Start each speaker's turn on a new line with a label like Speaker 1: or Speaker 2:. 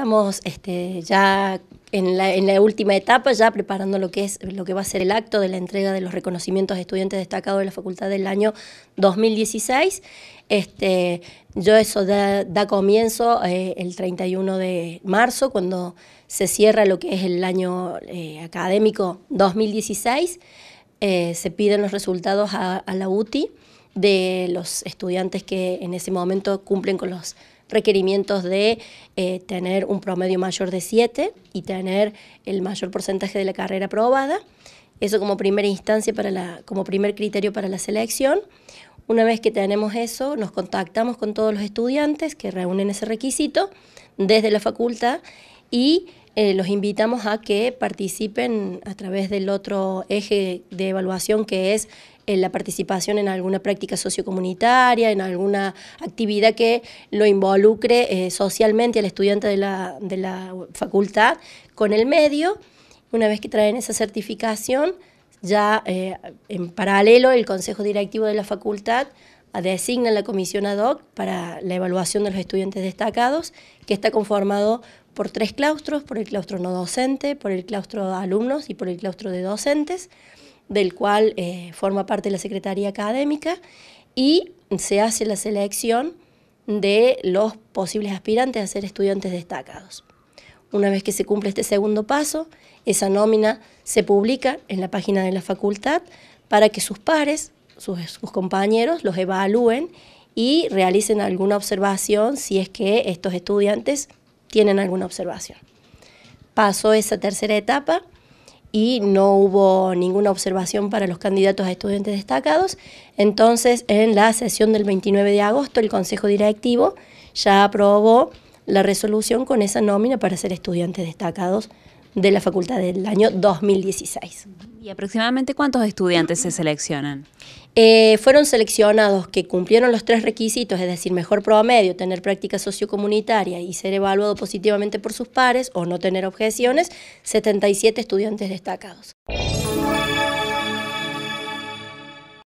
Speaker 1: estamos este, ya en la, última etapa, ya preparando lo que, es, lo que va a ser el acto de la entrega de los reconocimientos de estudiantes destacados de la facultad del año 2016. Este, yo eso da, comienzo eh, el 31 de marzo, cuando se cierra lo que es el año eh, académico 2016. Eh, se piden los resultados a, a la UTI de los estudiantes que en ese momento cumplen con los requerimientos de eh, tener un promedio mayor de 7 y tener el mayor porcentaje de la carrera aprobada. Eso como primera instancia, para la, como primer criterio para la selección. Una vez que tenemos eso, nos contactamos con todos los estudiantes que reúnen ese requisito desde la facultad y eh, los invitamos a que participen a través del otro eje de evaluación que es eh, la participación en alguna práctica sociocomunitaria, en alguna actividad que lo involucre eh, socialmente al estudiante de la facultad con el medio. Una vez que traen esa certificación, ya en paralelo el Consejo Directivo de la Facultad designa la comisión ad hoc para la evaluación de los estudiantes destacados, que está conformado por tres claustros, por el claustro no docente, por el claustro de alumnos y por el claustro de docentes, del cual eh, forma parte la Secretaría Académica, y se hace la selección de los posibles aspirantes a ser estudiantes destacados. Una vez que se cumple este segundo paso, esa nómina se publica en la página de la facultad para que sus pares, sus, compañeros los evalúen y realicen alguna observación si es que estos estudiantes tienen alguna observación. Pasó esa tercera etapa y no hubo ninguna observación para los candidatos a estudiantes destacados. Entonces, en la sesión del 29 de agosto, el Consejo Directivo ya aprobó la resolución con esa nómina para ser estudiantes destacados de la facultad del año 2016. ¿Y aproximadamente cuántos estudiantes se seleccionan? Eh, fueron seleccionados que cumplieron los tres requisitos, es decir, mejor promedio, tener práctica sociocomunitaria y ser evaluado positivamente por sus pares o no tener objeciones, 77 estudiantes destacados.